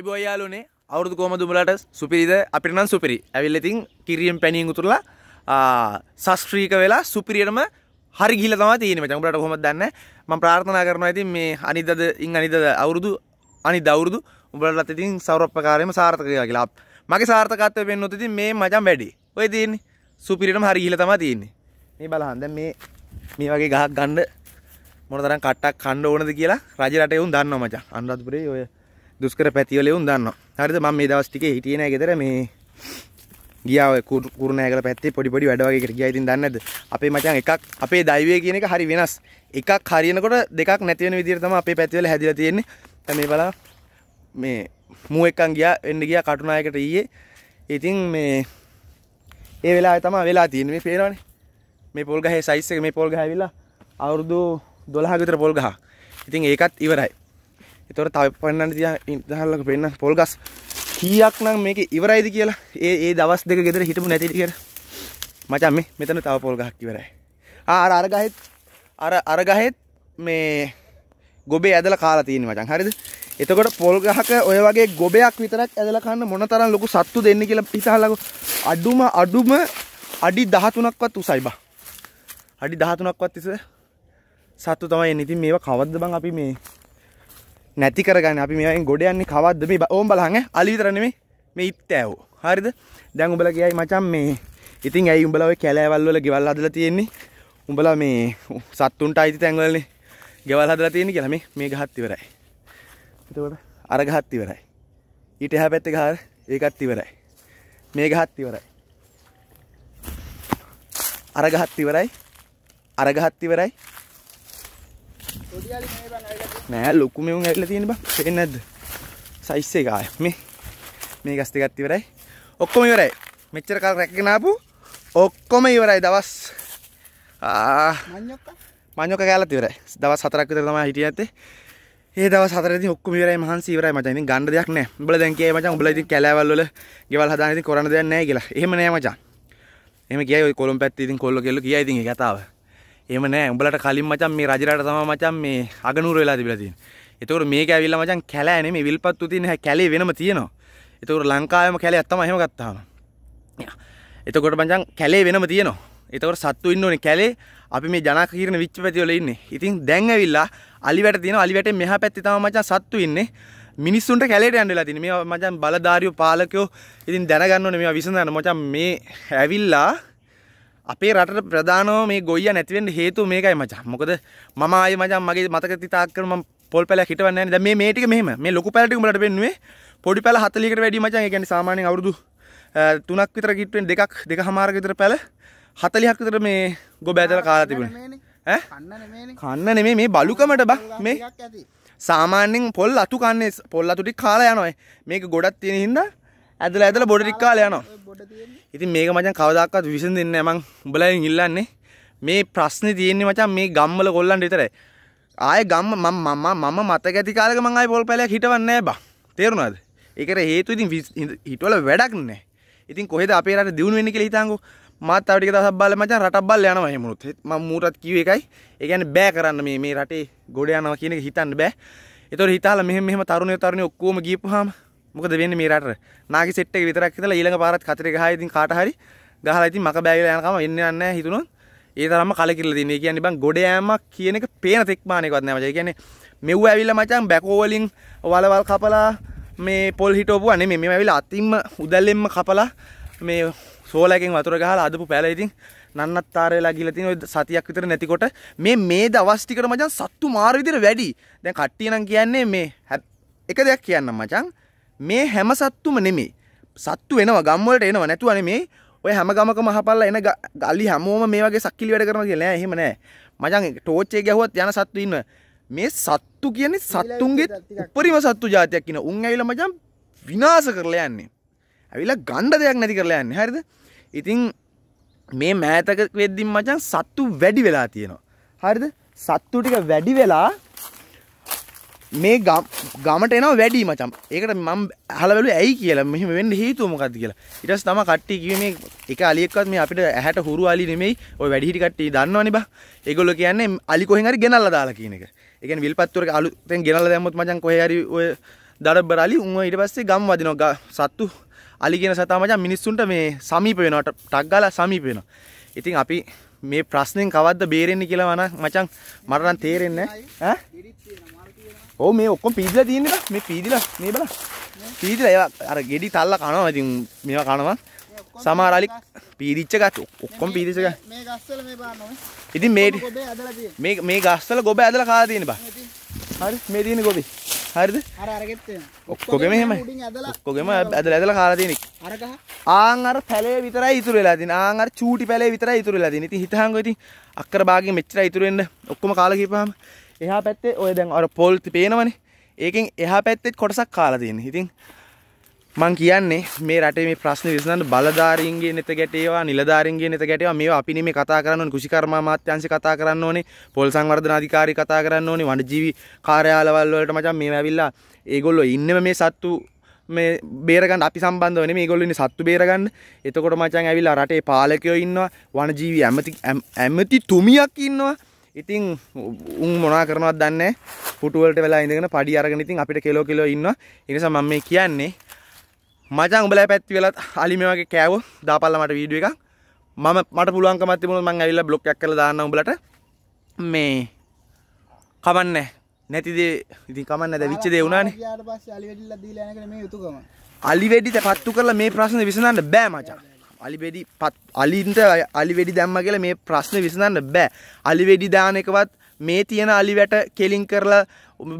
යිබෝයාලුනේ අවුරදු කොම දුමලට සුපිරිද අපිටනම් සුපිරි ඇවිල්ලඉතින් කිරියම් පැනීම් උතුරලා සස්ශ්‍රීක වෙලා සුපිරියටම හරි ගිල තම තියෙන චංගලට හොම දන්න ම ප්‍රාර්ථනා කරනවා ඇති මේ අනිදද ඉං අනිදද අවුරුදු අනි දවුරුදු උඹලත් ඉතින් සෞරප්පකාරයම සාර්ථකයා කියලා මගේ සාර්ථකත්ව පෙන් නොතිති මේ මචම් වැඩි ඔය තියන්නේ සුපිරිටම හරි ගිල තම තියන්නේ මේ බලහන්ද මේ මේ වගේ ගහක් ගණ්ඩ මොනතරම් කට්ටක් කණ්ඩ ඕනද කියලා රජරටයවුන් දන්න මචා අන්රත්පුරේ ඔය දුස්කර පැතිවල උන් දන්නවා. හරිද? මම මේ දවස් ටිකේ හිටියේ නෑ ගෙදර මේ ගියා ඔය කුරුණෑගල පැත්තේ පොඩි පොඩි වැඩ වගේකට ගියා. ඉතින් දන්නේ නැද්ද? අපේ මචං එකක් අපේ දෛවය කියන එක හරි වෙනස්. එකක් හරියනකොට දෙකක් නැති වෙන විදිහට තමයි අපේ පැතිවල හැදිලා තියෙන්නේ. දැන් මේ බලන්න මේ මූ එක්කන් ගියා එන්න ගියා කටුනායකට ඊයේ. ඉතින් මේ ඒ වෙලාවේ තමයි වෙලා තියෙන්නේ මේ පේනවනේ. මේ පොල් ගහේ සයිස් එක මේ පොල් ගහ ඇවිල්ලා අවුරුදු 12 කට පොල් ගහ. ඉතින් ඒකත් ඉවරයි. එතොර තව පන්නන්න තිය ඉදහල්ලක පෙන්න්න පොල්ගස් කියක් නම් මේක ඉවරයිද කියලා ඒ ඒ දවස් දෙක ගෙදර හිටපු නැතිට කර මචන් මේ මෙතන තව පොල්ගහක් කිවරයි ආර අරගහෙත් අර අරගහෙත් මේ ගොබේ ඇදල කාලා තියෙන මචන් හරිද එතකොට පොල් ගහක ඔය වගේ ගොබයක් විතරක් ඇදලා කන්න මොන තරම් ලොකු සත්තු දෙන්නේ කියලා හිතහලකෝ අඩුම අඩුම අඩි 13ක්වත් උසයි බා අඩි 13ක්වත් ඉස සත්තු තමයි එන්නේ. ඉතින් මේවා කවද්ද බං අපි මේ නැති කරගන්න අපි මේෙන් ගොඩ යන්නේ කවද්ද මේ ඕම් බලහඟ අලිවිතරන්නේ මේ ඉත් ඇවෝ හරිද දැන් උඹල කියයි මචන් මේ ඉතින් ඇයි උඹල ඔය කැලෑවල් වල ගෙවල් හදලා තියෙන්නේ උඹලා මේ සත්තුන්ට අයිති තැන්වලනේ ගෙවල් හදලා තියෙන්නේ කියලා මේ මේ ගහත් ඉවරයි එතකොට අර ගහත් ඉවරයි ඊට එහා පැත්තේ ගහ ඒකත් ඉවරයි මේ ගහත් ඉවරයි අර ගහත් ඉවරයි අර ගහත් ඉවරයි නෑ ලොකු මෙවුන් ඇවිල්ලා තියෙන බං පේන්නේ නැද්ද සයිස් එක ආය මේ මේ ගස් දෙකත් ඉවරයි ඔක්කොම ඉවරයි මෙච්චර කල් රැකගෙන ආපු ඔක්කොම ඉවරයි දවස් ආ මඤ්ඤොක්ක කැලත් ඉවරයි දවස් හතරක් විතර තමයි හිටියේ ඇත්තේ ඒ දවස් හතරේදී ඔක්කොම ඉවරයි මහන්සි ඉවරයි මචං ඉතින් ගන්න දෙයක් නෑ උඹලා දැන් කියයි මචං උඹලා ඉතින් කැලෑවල් වල ගෙවල් හදාන ඉතින් කරන්න දෙයක් නෑ කියලා එහෙම නෑ මචං එහෙම කියයි ඔය කොළඹ පැත්තේ ඉතින් කොල්ලෝ කෙල්ලෝ කියයි ඉතින් ඒ කතාව එහෙම නෑ උඹලට කලින් මචන් මේ රජරට තමයි මචන් මේ අගනුර වෙලා තිබිලා තියෙන්නේ. ඒතකොට මේක ඇවිල්ලා මචන් කැලෑ නෙමෙයි විල්පත්තු තියෙන කැලේ වෙනම තියෙනවා. ඒතකොට ලංකාවේම කැලයක් තමයි එහෙම ගත්තාම. එතකොට මචන් කැලේ වෙනම තියෙනවා. ඒතකොට සත්තු ඉන්න ඕනේ කැලේ. අපි මේ ජනක කිරණ විච්චපැති වල ඉන්නේ. ඉතින් දැන් ඇවිල්ලා අලිවැට තියෙනවා. අලිවැටේ මෙහා පැත්තේ තමයි මචන් සත්තු ඉන්නේ. මිනිස්සුන්ට කැලේට යන්න වෙලා තියෙන්නේ. මේ මචන් බලධාරියෝ පාලකයෝ ඉතින් දැනගන්න ඕනේ මේවා විසඳන්න. මචන් මේ ඇවිල්ලා අපේ රටට ප්‍රධානව මේ ගොයිය නැතිවෙන්න හේතු මේකයි මචං. මොකද මම ආයේ මචං මගේ මතක තිතාක් කරන මම පොල් පැලක් හිටවන්නේ නැහැ. දැන් මේ මේ ටික මෙහෙම. මේ ලොකු පැල ටික උඹලට පෙන්නුවේ පොඩි පැල 40කට වැඩි මචං. ඒ කියන්නේ සාමාන්‍යයෙන් අවුරුදු 3ක් විතර කිට්ටුවෙන් දෙකක් දෙකමාරක විතර පැල 40ක් විතර මේ ගොබෑදලා කාලා තිබුණා. ඈ? කන්න නෙමෙයි මේ බලුකමට බක් මේ. සාමාන්‍යයෙන් පොල් අතු කන්නේ පොල් අතු ටික කාලා යනවා. මේක ගොඩක් තියෙන හින්දා ඇදලා ඇදලා බොඩ ටික කාලේ යනවා. ඉතින් මේක මචං කවදාකවත් විසඳෙන්නේ නැහැ මං උඹලාගෙන් ඉල්ලන්නේ. මේ ප්‍රශ්නේ තියෙන්නේ මචං මේ ගම්වල ගොල්ලන්ට විතරයි. ආයේ ගම්ම මම මම මම මතක ඇති කාලෙක මං ආයේ බෝල් පැලයක් හිටවන්නේ නැහැ බා. තේරුණාද? ඒකට හේතුව ඉතින් හිටවල වැඩක් නැහැ. ඉතින් කොහෙද අපේ රට දියුණු වෙන්නේ කියලා හිතංගෝ. මාත් තව ටික දවසක් බලලා මචං රටක් බලලා යනවා එහෙමනොත්. මම මූටත් කිව්ව එකයි. ඒ කියන්නේ බෑ කරන්න මේ මේ රටේ ගොඩ යනවා කියන එක හිතන්න බෑ. ඒතකොට හිතාලා මෙහෙම මෙහෙම තරුණයෝ තරුණියෝ ඔක්කොම ගියපුවාම මොකද වෙන්නේ මේ රටට නාගේ සෙට් එක විතරක් හිතලා ඊළඟ පාරත් කතරේ ගහයි ඉතින් කාට හරි ගහලා ඉතින් මක බෑගිලා යනකම එන්නේ නැහැ හිතුණොත් ඒ තරම්ම කලකිරලා දින්නේ. ඒ කියන්නේ බං ගොඩ යෑමක් කියන එක පේන තෙක් මානෙකවත් නැහැ මචං. ඒ කියන්නේ මෙව්ව ඇවිල්ලා මචං බැකෝ වලින් වලවල් කපලා මේ පොල් හිටවපුවා නෙමෙයි. මේ ඇවිල්ලා අතින්ම උදැල්ලෙන්ම කපලා මේ සෝලකින් වතුර ගහලා අදපු පැල ඉතින් නන්නත්තාර වෙලා ගිහලා තියෙන ඔය සතියක් විතර නැතිකොට මේ මේ දවස් ටිකට මචං සත්තු මාර විදිහට වැඩි. දැන් කට්ටිය නම් කියන්නේ මේ එක දෙයක් කියන්නම් මචං. මේ හැම සත්තුම නෙමේ සත්තු වෙනවා ගම්වලට එනවා නැතුව නෙමේ ඔය හැම ගමකම අහපල්ලා එන ගලි හැමෝම මේ වගේ සක්කිලි වැඩ කරනවා කියලා නෑ එහෙම නෑ මචං ටෝච් එක ගැහුවත් යන සත්තු ඉන්න මේ සත්තු කියන්නේ සත්තුන්ගේ උපරිම සත්තු జాතියක් ඉන උන් ඇවිල්ලා මචං විනාශ කරලා යන්නේ ඇවිල්ලා ගණ්ඩ දෙයක් නැති කරලා යන්නේ හරිද ඉතින් මේ මෑතක වෙද්දින් මචං සත්තු වැඩි වෙලා තියෙනවා හරිද සත්තු ටික වැඩි වෙලා මේ ගමට එනවා වැඩි මචං. ඒකට මම අහලා බැලුවේ ඇයි කියලා. මෙහෙම වෙන්න හේතුව මොකද්ද කියලා. ඊට පස්සේ තමයි කට්ටිය කිව්වේ මේ එක අලියෙක්වත් මේ අපිට ඇහැට හුරු අලි නෙමෙයි. ওই වැඩිහිටි කට්ටිය දන්නවනේ බා. ඒගොල්ලෝ කියන්නේ අලි කොහෙන් හරි ගෙනල්ලා දාලා කියන එක. ඒ කියන්නේ විල්පත්තුවරක අලුතෙන් ගෙනල්ලා දැම්මොත් මචං කොහේ හරි ඔය දරබර අලි උන් ඊට පස්සේ ගම් වදිනවා. සත්තු අලි කියන සතා මචං මිනිස්සුන්ට මේ සමීප වෙනවා. ටක් ගාලා සමීප වෙනවා. ඉතින් අපි මේ ප්‍රශ්නෙන් කවද්ද බේරෙන්නේ කියලා මචං මට නම් තේරෙන්නේ නැහැ. ඈ ඔව් මේ ඔක්කොම පීදිලා තියෙන එක මේ පීදිලා මේ බලන්න. පීදිලා ඒවා අර ගෙඩි තල්ලා කනවා. ඉතින් මේවා කනවා. සමහර අලි පීදිච්ච ගස් ඔක්කොම පීදිච්ච ගස්. මේ ගස්වල මේ බලන්න ඕනේ. ඉතින් මේ ගොබේ ඇදලා තියෙන. මේ මේ ගස්වල ගොබ ඇදලා කාලා තියෙන බා. හරි මේ තියෙන ගොබේ. හරිද? අර අරගෙත් එන. ඔක්කොගෙම එහෙමයි. ඔක්කොගෙම ඇදලා ඇදලා කාලා තියෙන එක. අර ගහ. ආන් අර පැලේ විතරයි ඉතුරු වෙලා තියෙන්නේ. ආන් අර චූටි පැලේ විතරයි ඉතුරු වෙලා තියෙන්නේ. ඉතින් හිතහංගෝ ඉතින් අක්කර භාගයේ මෙච්චරයි ඉතුරු වෙන්න ඔක්කොම කාලා ගිහපහම එහා පැත්තේ ඔය දැන් අර පොල්ති පේනවනේ ඒකෙන් එහා පැත්තෙත් කොටසක් කාලා තියෙන ඉතින් මං කියන්නේ මේ රටේ මේ ප්‍රශ්න විසඳන්න බලධාරීන්ගේ නෙත ගැටේවා නිලධාරීන්ගේ නෙත ගැටේවා මේවා අපි නෙමේ කතා කරන්න ඕනේ කුෂිකර්මා අමාත්‍යාංශය කතා කරන්න ඕනේ පොල් සංවර්ධන අධිකාරී කතා කරන්න ඕනේ වනජීවි කාර්යාලවල් වලට මචං මේවා ඇවිල්ලා ඒගොල්ලෝ ඉන්නම මේ සත්තු මේ බේරගන්න අපි සම්බන්ධ වෙන මේ ගොල්ලන්නේ සත්තු බේරගන්න එතකොට මචං ඇවිල්ලා රටේ පාලකයෝ ඉන්නවා වනජීවි ඇමති ඇමති තුමියක් ඉන්නවා ඉතින් උන් මොනා කරනවත් දන්නේ පුටුවලට වෙලා ඉඳගෙන පඩි අරගෙන ඉතින් අපිට කෙලෝ කෙලෝ ඉන්නවා. ඒ නිසා මම මේ කියන්නේ මචං උඹලා පැත්ති වෙලත් අලි මේ වගේ කෑවෝ දාපල්ලා මට වීඩියෝ එකක්. මම මට පුළුවන්කමක් තිබුණොත් මම ඇවිල්ලා බ්ලොක් එකක් කරලා දාන්නම් උඹලට. මේ කමන්නේ නැති දේ ඉතින් කමන්නේ නැද විච්ච දේ වුණානේ. ඊට පස්සේ අලි වෙඩිලා දීලා යනකනේ මේ යුතුයකම. අලි වෙඩිට පත්තු කරලා මේ ප්‍රශ්නේ විසඳන්න බෑ මචං. අලිබෙඩි පත් අලින්ට අලිවෙඩි දැම්ම කියල මේ ප්‍රශ්න විසඳන්න බෑ අලිවෙඩි දානකවත් මේ තියෙන අලිවැට කෙලින් කරලා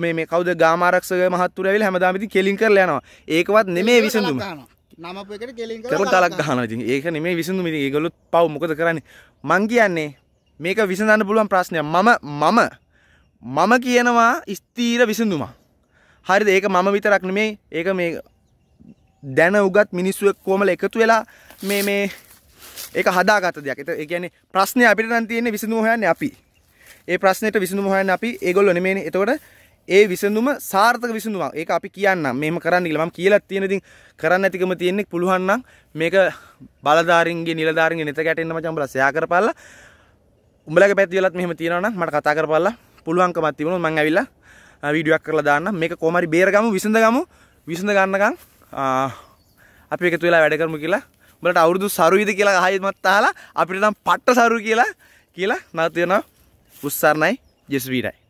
මේ කවද ගාමාරක්ෂක මහත්තුරවෙල් හැමදාමිති කෙලින් කරල යනවා ඒකවත් නෙමේ විසඳුම තලක් ගහන ඒක නෙමේ විසඳුම ඒගොලුත් පව් මොකද කරන්නේ මං කියන්නේ මේක විසඳන්න පුළුවන් ප්‍රශ්නය මම මම මම කියනවා ස්තීර විසඳුමා හරිද ඒක මම විතරක් නෙමේ ඒක මේ දැන උගත් මිනිස්සු එක්කෝමල එකතු වෙලා මේ මේ ඒක හදාගත දෙයක්. ඒ කියන්නේ ප්‍රශ්නේ අපිට නම් තියෙන්නේ විසඳුම හොයන්නේ අපි. ඒ ප්‍රශ්නෙට විසඳුම හොයන්නේ අපි. ඒගොල්ලෝ නෙමෙයිනේ. එතකොට ඒ විසඳුම සාර්ථක විසඳුමක්. ඒක අපි කියන්නම්. මෙහෙම කරන්න කියලා මම කියලා තියෙන ඉතින් කරන්න ඇතිකම තියෙන්නේ පුළුවන් නම් මේක බලධාරින්ගේ නිලධාරින්ගේ නෙත ගැටෙන්න මචං උඹලා සෑහ කරපල්ලා. උඹලගේ පැති වෙලත් මෙහෙම තියෙනවා නම් මට කතා කරපල්ලා. පුළුවන්කමක් තිබුණොත් මම ඇවිල්ලා වීඩියෝ එකක් කරලා දාන්නම්. මේක කොහොම හරි බේරගමු විසඳගමු. විසඳ ගන්නකම් අපි එකතු වෙලා වැඩ කරමු කියලා උඹලට අවුරුදු සරුයිද කියලා ආයෙමත් අහලා අපිට නම් පට්ට සරු කියලා කියලා නැවත වෙනවා උස්සර්ණයි ජෙස්වීරයි